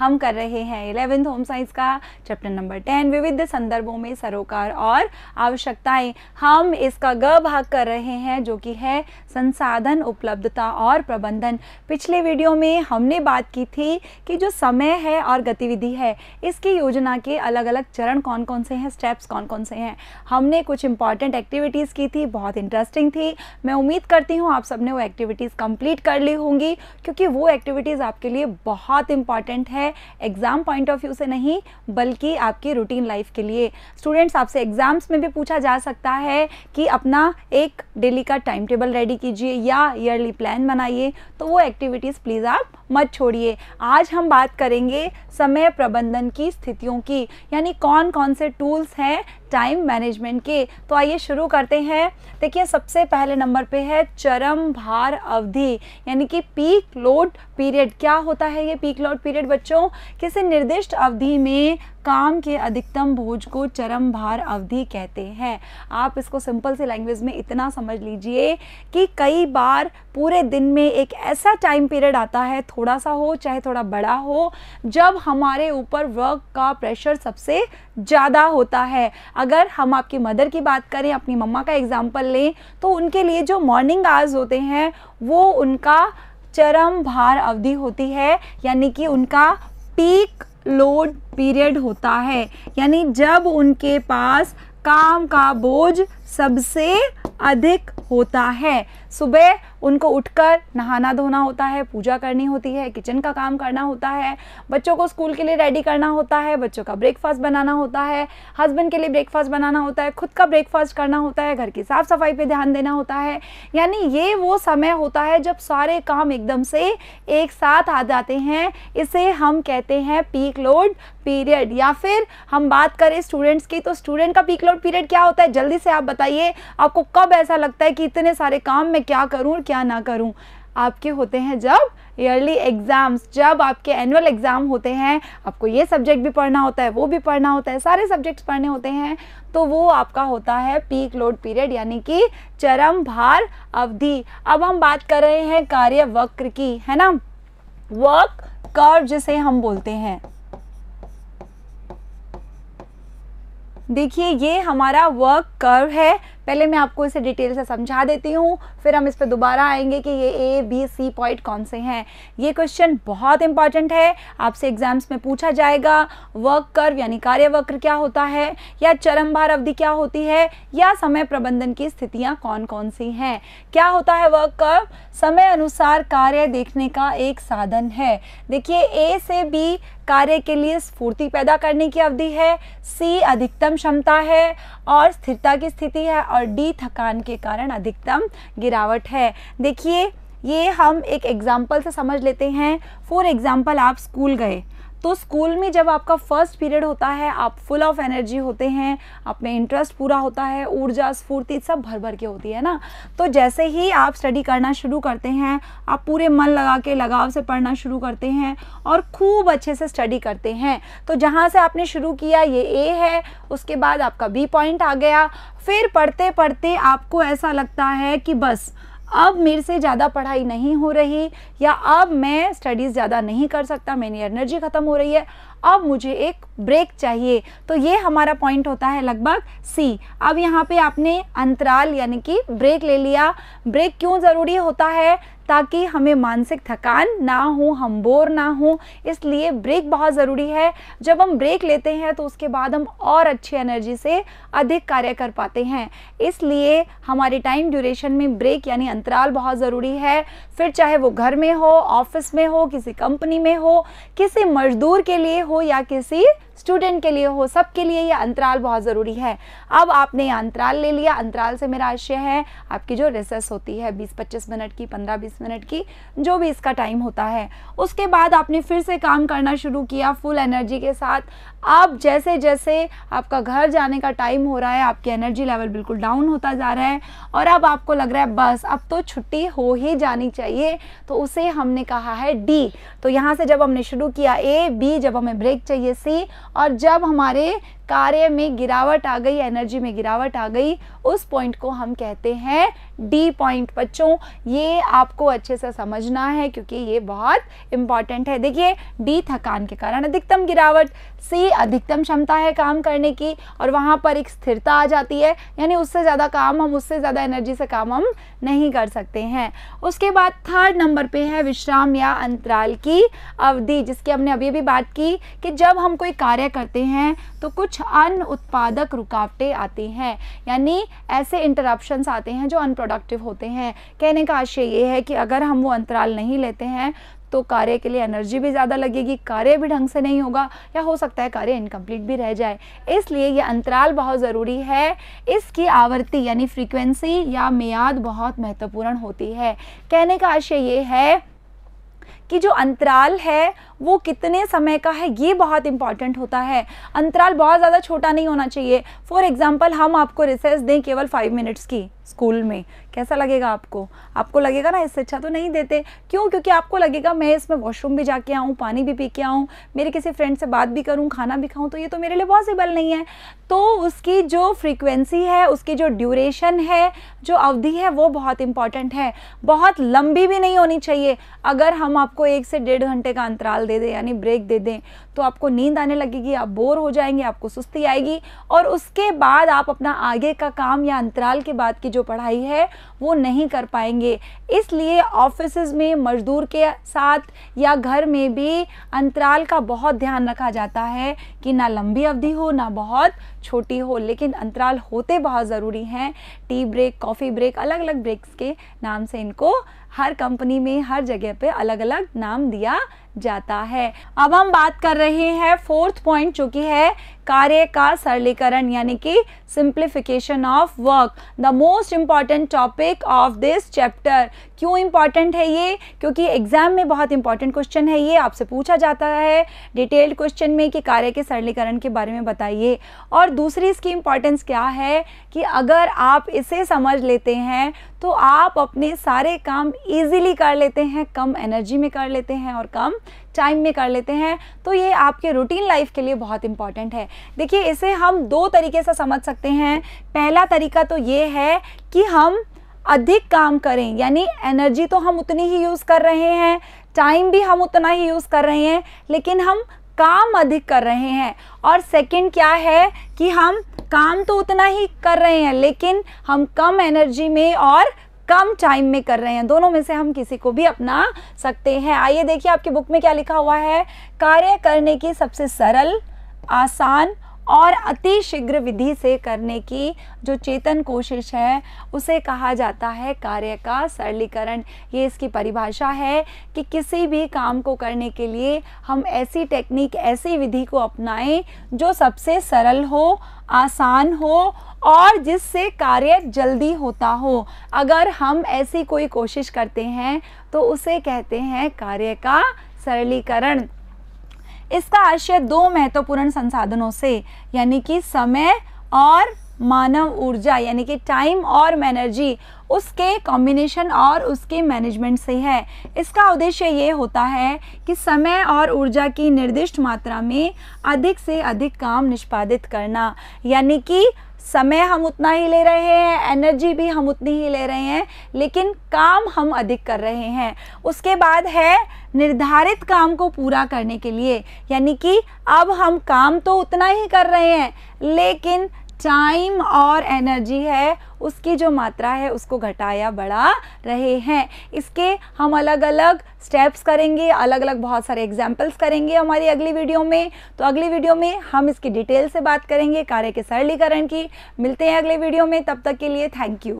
हम कर रहे हैं इलेवेंथ होम साइंस का चैप्टर नंबर टेन विविध संदर्भों में सरोकार और आवश्यकताएं हम इसका ग भाग कर रहे हैं जो कि है संसाधन उपलब्धता और प्रबंधन पिछले वीडियो में हमने बात की थी कि जो समय है और गतिविधि है इसकी योजना के अलग अलग चरण कौन कौन से हैं स्टेप्स कौन कौन से हैं हमने कुछ इंपॉर्टेंट एक्टिविटीज़ की थी बहुत इंटरेस्टिंग थी मैं उम्मीद करती हूँ आप सबने वो एक्टिविटीज़ कंप्लीट कर ली होंगी क्योंकि वो एक्टिविटीज़ आपके लिए बहुत इंपॉर्टेंट है है एग्ज़ाम पॉइंट ऑफ व्यू से नहीं बल्कि आपकी रूटीन लाइफ के लिए स्टूडेंट्स आपसे एग्ज़ाम्स में भी पूछा जा सकता है कि अपना एक डेली का टाइम टेबल रेडी कीजिए या ईयरली प्लान बनाइए तो वो एक्टिविटीज़ प्लीज़ आप मत छोड़िए आज हम बात करेंगे समय प्रबंधन की स्थितियों की यानी कौन कौन से टूल्स हैं टाइम मैनेजमेंट के तो आइए शुरू करते हैं देखिए सबसे पहले नंबर पे है चरम भार अवधि यानी कि पीक लोड पीरियड क्या होता है ये पीक लोड पीरियड बच्चों किसी निर्दिष्ट अवधि में काम के अधिकतम बोझ को चरम भार अवधि कहते हैं आप इसको सिंपल सी लैंग्वेज में इतना समझ लीजिए कि कई बार पूरे दिन में एक ऐसा टाइम पीरियड आता है थोड़ा सा हो चाहे थोड़ा बड़ा हो जब हमारे ऊपर वर्क का प्रेशर सबसे ज़्यादा होता है अगर हम आपकी मदर की बात करें अपनी मम्मा का एग्ज़ाम्पल लें तो उनके लिए जो मॉर्निंग आवर्स होते हैं वो उनका चरम भार अवधि होती है यानी कि उनका पीक लोड पीरियड होता है यानी जब उनके पास काम का बोझ सबसे अधिक होता है सुबह उनको उठकर नहाना धोना होता है पूजा करनी होती है किचन का काम करना होता है बच्चों को स्कूल के लिए रेडी करना होता है बच्चों का ब्रेकफास्ट बनाना होता है हस्बैंड के लिए ब्रेकफास्ट बनाना होता है खुद का ब्रेकफास्ट करना होता है घर की साफ़ सफाई पर ध्यान देना होता है यानी ये वो समय होता है जब सारे काम एकदम से एक साथ आ जाते हैं इसे हम कहते हैं पीक लोड पीरियड या फिर हम बात करें स्टूडेंट्स की तो स्टूडेंट का पीक लोड पीरियड क्या होता है जल्दी से आप बताइए आपको कब ऐसा लगता है कि इतने सारे काम मैं क्या करूँ क्या ना करूँ आपके होते हैं जब ईयरली एग्ज़ाम्स जब आपके एनुअल एग्ज़ाम होते हैं आपको ये सब्जेक्ट भी पढ़ना होता है वो भी पढ़ना होता है सारे सब्जेक्ट्स पढ़ने होते हैं तो वो आपका होता है पीक लोड पीरियड यानी कि चरम भार अवधि अब हम बात कर रहे हैं कार्य वक्र की है ना वर्क कर्व जिसे हम बोलते हैं देखिए ये हमारा वर्क कर्व है पहले मैं आपको इसे डिटेल से समझा देती हूँ फिर हम इस पर दोबारा आएंगे कि ये ए बी सी पॉइंट कौन से हैं ये क्वेश्चन बहुत इंपॉर्टेंट है आपसे एग्जाम्स में पूछा जाएगा वर्क कर्व यानी कार्य वक्र क्या होता है या चरम भार अवधि क्या होती है या समय प्रबंधन की स्थितियाँ कौन कौन सी हैं क्या होता है वर्क कर्व समय अनुसार कार्य देखने का एक साधन है देखिए ए से बी कार्य के लिए स्फूर्ति पैदा करने की अवधि है सी अधिकतम क्षमता है और स्थिरता की स्थिति है और डी थकान के कारण अधिकतम गिरावट है देखिए ये हम एक एग्ज़ाम्पल से समझ लेते हैं फॉर एग्ज़ाम्पल आप स्कूल गए तो स्कूल में जब आपका फर्स्ट पीरियड होता है आप फुल ऑफ एनर्जी होते हैं आप में इंटरेस्ट पूरा होता है ऊर्जा स्फूर्ति सब भर भर के होती है ना तो जैसे ही आप स्टडी करना शुरू करते हैं आप पूरे मन लगा के लगाव से पढ़ना शुरू करते हैं और खूब अच्छे से स्टडी करते हैं तो जहाँ से आपने शुरू किया ये ए है उसके बाद आपका बी पॉइंट आ गया फिर पढ़ते पढ़ते आपको ऐसा लगता है कि बस अब मेरे से ज़्यादा पढ़ाई नहीं हो रही या अब मैं स्टडीज़ ज़्यादा नहीं कर सकता मेरी एनर्जी ख़त्म हो रही है अब मुझे एक ब्रेक चाहिए तो ये हमारा पॉइंट होता है लगभग सी अब यहाँ पे आपने अंतराल यानी कि ब्रेक ले लिया ब्रेक क्यों ज़रूरी होता है ताकि हमें मानसिक थकान ना हो हम बोर ना हो इसलिए ब्रेक बहुत ज़रूरी है जब हम ब्रेक लेते हैं तो उसके बाद हम और अच्छी एनर्जी से अधिक कार्य कर पाते हैं इसलिए हमारे टाइम ड्यूरेशन में ब्रेक यानी अंतराल बहुत ज़रूरी है फिर चाहे वो घर में हो ऑफिस में हो किसी कंपनी में हो किसी मजदूर के लिए हो या किसी स्टूडेंट के लिए हो सबके लिए ये अंतराल बहुत ज़रूरी है अब आपने अंतराल ले लिया अंतराल से मेरा आशय है आपकी जो रिसर्च होती है बीस पच्चीस मिनट की पंद्रह बीस मिनट की जो भी इसका टाइम होता है उसके बाद आपने फिर से काम करना शुरू किया फुल एनर्जी के साथ अब जैसे जैसे आपका घर जाने का टाइम हो रहा है आपकी एनर्जी लेवल बिल्कुल डाउन होता जा रहा है और अब आपको लग रहा है बस अब तो छुट्टी हो ही जानी चाहिए तो उसे हमने कहा है डी तो यहाँ से जब हमने शुरू किया ए बी जब हमें ब्रेक चाहिए सी और जब हमारे कार्य में गिरावट आ गई एनर्जी में गिरावट आ गई उस पॉइंट को हम कहते हैं डी पॉइंट बच्चों ये आपको अच्छे से समझना है क्योंकि ये बहुत इंपॉर्टेंट है देखिए डी थकान के कारण अधिकतम गिरावट सी अधिकतम क्षमता है काम करने की और वहाँ पर एक स्थिरता आ जाती है यानी उससे ज़्यादा काम हम उससे ज़्यादा एनर्जी से काम हम नहीं कर सकते हैं उसके बाद थर्ड नंबर पे है विश्राम या अंतराल की अवधि जिसकी हमने अभी अभी बात की कि जब हम कोई कार्य करते हैं तो कुछ कुछ अन उत्पादक रुकावटें आती हैं यानी ऐसे इंटरप्शंस आते हैं जो अनप्रोडक्टिव होते हैं कहने का आशय ये है कि अगर हम वो अंतराल नहीं लेते हैं तो कार्य के लिए एनर्जी भी ज़्यादा लगेगी कार्य भी ढंग से नहीं होगा या हो सकता है कार्य इनकम्प्लीट भी रह जाए इसलिए ये अंतराल बहुत ज़रूरी है इसकी आवृत्ति यानी फ्रीक्वेंसी या मियाद बहुत महत्वपूर्ण होती है कहने का आशय ये है कि जो अंतराल है वो कितने समय का है ये बहुत इंपॉर्टेंट होता है अंतराल बहुत ज़्यादा छोटा नहीं होना चाहिए फॉर एग्ज़ाम्पल हम आपको रिसेस दें केवल फाइव मिनट्स की स्कूल में कैसा लगेगा आपको आपको लगेगा ना इससे अच्छा तो नहीं देते क्यों क्योंकि आपको लगेगा मैं इसमें वॉशरूम भी जाके आऊँ पानी भी पी के आऊँ मेरे किसी फ्रेंड से बात भी करूँ खाना भी खाऊँ तो ये तो मेरे लिए पॉसिबल नहीं है तो उसकी जो फ्रीक्वेंसी है उसकी जो ड्यूरेशन है जो अवधि है वो बहुत इंपॉर्टेंट है बहुत लंबी भी नहीं होनी चाहिए अगर हम आपको एक से डेढ़ घंटे का अंतराल दे दें यानी ब्रेक दे दें तो आपको नींद आने लगेगी आप बोर हो जाएंगे आपको सुस्ती आएगी और उसके बाद आप अपना आगे का काम या अंतराल के बाद की जो पढ़ाई है वो नहीं कर पाएंगे इसलिए ऑफिस में मजदूर के साथ या घर में भी अंतराल का बहुत ध्यान रखा जाता है कि ना लंबी अवधि हो ना बहुत छोटी हो लेकिन अंतराल होते बहुत ज़रूरी हैं टी ब्रेक कॉफ़ी ब्रेक अलग अलग ब्रेक्स के नाम से इनको हर कंपनी में हर जगह पे अलग अलग नाम दिया जाता है अब हम बात कर रहे हैं फोर्थ पॉइंट जो कि है कार्य का सरलीकरण यानी कि simplification of work the most important topic of this chapter क्यों इम्पॉर्टेंट है ये क्योंकि एग्जाम में बहुत इंपॉर्टेंट क्वेश्चन है ये आपसे पूछा जाता है डिटेल्ड क्वेश्चन में कि कार्य के सरलीकरण के बारे में बताइए और दूसरी इसकी इम्पॉर्टेंस क्या है कि अगर आप इसे समझ लेते हैं तो आप अपने सारे काम ईजिली कर लेते हैं कम एनर्जी में कर लेते हैं और कम टाइम में कर लेते हैं तो ये आपके रूटीन लाइफ के लिए बहुत इंपॉर्टेंट है देखिए इसे हम दो तरीके से समझ सकते हैं पहला तरीका तो ये है कि हम अधिक काम करें यानी एनर्जी तो हम उतनी ही यूज़ कर रहे हैं टाइम भी हम उतना ही यूज़ कर रहे हैं लेकिन हम काम अधिक कर रहे हैं और सेकंड क्या है कि हम काम तो उतना ही कर रहे हैं लेकिन हम कम एनर्जी में और कम टाइम में कर रहे हैं दोनों में से हम किसी को भी अपना सकते हैं आइए देखिए आपकी बुक में क्या लिखा हुआ है कार्य करने की सबसे सरल आसान और अति शीघ्र विधि से करने की जो चेतन कोशिश है उसे कहा जाता है कार्य का सरलीकरण ये इसकी परिभाषा है कि किसी भी काम को करने के लिए हम ऐसी टेक्निक ऐसी विधि को अपनाएं जो सबसे सरल हो आसान हो और जिससे कार्य जल्दी होता हो अगर हम ऐसी कोई कोशिश करते हैं तो उसे कहते हैं कार्य का सरलीकरण इसका आशय दो महत्वपूर्ण संसाधनों से यानी कि समय और मानव ऊर्जा यानी कि टाइम और एनर्जी उसके कॉम्बिनेशन और उसके मैनेजमेंट से है इसका उद्देश्य ये होता है कि समय और ऊर्जा की निर्दिष्ट मात्रा में अधिक से अधिक काम निष्पादित करना यानी कि समय हम उतना ही ले रहे हैं एनर्जी भी हम उतनी ही ले रहे हैं लेकिन काम हम अधिक कर रहे हैं उसके बाद है निर्धारित काम को पूरा करने के लिए यानी कि अब हम काम तो उतना ही कर रहे हैं लेकिन टाइम और एनर्जी है उसकी जो मात्रा है उसको घटाया बढ़ा रहे हैं इसके हम अलग अलग स्टेप्स करेंगे अलग अलग बहुत सारे एग्जाम्पल्स करेंगे हमारी अगली वीडियो में तो अगली वीडियो में हम इसकी डिटेल से बात करेंगे कार्य के सरलीकरण की मिलते हैं अगले वीडियो में तब तक के लिए थैंक यू